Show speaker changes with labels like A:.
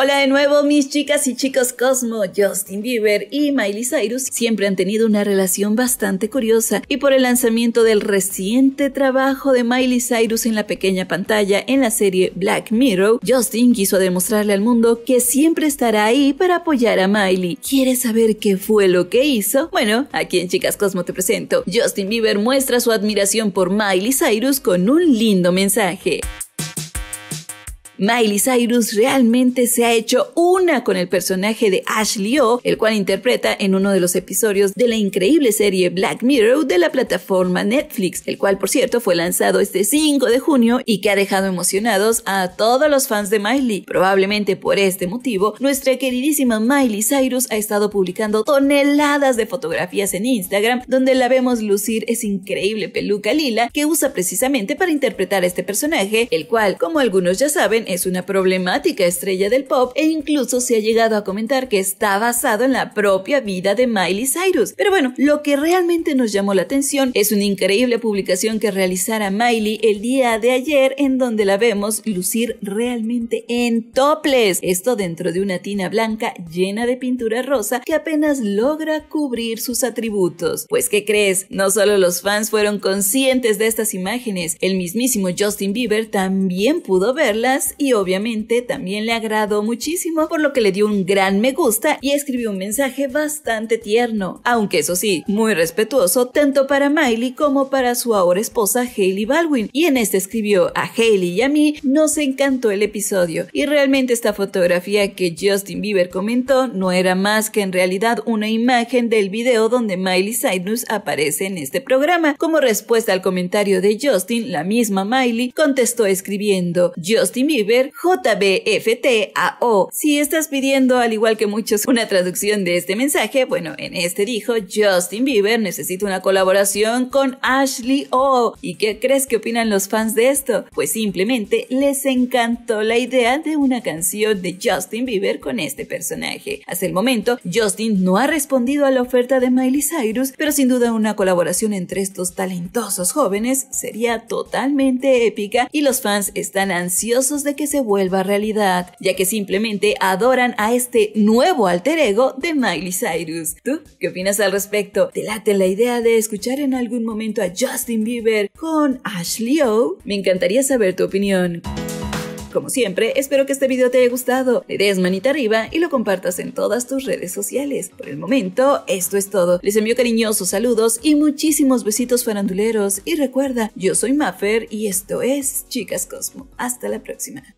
A: Hola de nuevo mis chicas y chicos Cosmo, Justin Bieber y Miley Cyrus siempre han tenido una relación bastante curiosa y por el lanzamiento del reciente trabajo de Miley Cyrus en la pequeña pantalla en la serie Black Mirror, Justin quiso demostrarle al mundo que siempre estará ahí para apoyar a Miley. ¿Quieres saber qué fue lo que hizo? Bueno, aquí en Chicas Cosmo te presento. Justin Bieber muestra su admiración por Miley Cyrus con un lindo mensaje. Miley Cyrus realmente se ha hecho una con el personaje de Ashley O, el cual interpreta en uno de los episodios de la increíble serie Black Mirror de la plataforma Netflix, el cual por cierto fue lanzado este 5 de junio y que ha dejado emocionados a todos los fans de Miley. Probablemente por este motivo, nuestra queridísima Miley Cyrus ha estado publicando toneladas de fotografías en Instagram donde la vemos lucir esa increíble peluca lila que usa precisamente para interpretar a este personaje, el cual, como algunos ya saben, es una problemática estrella del pop e incluso se ha llegado a comentar que está basado en la propia vida de Miley Cyrus. Pero bueno, lo que realmente nos llamó la atención es una increíble publicación que realizara Miley el día de ayer en donde la vemos lucir realmente en toples. Esto dentro de una tina blanca llena de pintura rosa que apenas logra cubrir sus atributos. Pues ¿qué crees? No solo los fans fueron conscientes de estas imágenes, el mismísimo Justin Bieber también pudo verlas y obviamente también le agradó muchísimo por lo que le dio un gran me gusta y escribió un mensaje bastante tierno, aunque eso sí, muy respetuoso tanto para Miley como para su ahora esposa Hailey Baldwin y en este escribió a Hailey y a mí nos encantó el episodio y realmente esta fotografía que Justin Bieber comentó no era más que en realidad una imagen del video donde Miley Cyrus aparece en este programa. Como respuesta al comentario de Justin, la misma Miley contestó escribiendo Justin Bieber JBFTAO. Si estás pidiendo, al igual que muchos, una traducción de este mensaje, bueno, en este dijo Justin Bieber necesita una colaboración con Ashley O. ¿Y qué crees que opinan los fans de esto? Pues simplemente les encantó la idea de una canción de Justin Bieber con este personaje. Hasta el momento, Justin no ha respondido a la oferta de Miley Cyrus, pero sin duda una colaboración entre estos talentosos jóvenes sería totalmente épica y los fans están ansiosos de que se vuelva realidad, ya que simplemente adoran a este nuevo alter ego de Miley Cyrus. ¿Tú qué opinas al respecto? ¿Te late la idea de escuchar en algún momento a Justin Bieber con Ashley O? Me encantaría saber tu opinión. Como siempre, espero que este video te haya gustado, le des manita arriba y lo compartas en todas tus redes sociales. Por el momento, esto es todo. Les envío cariñosos saludos y muchísimos besitos faranduleros. Y recuerda, yo soy Maffer y esto es Chicas Cosmo. Hasta la próxima.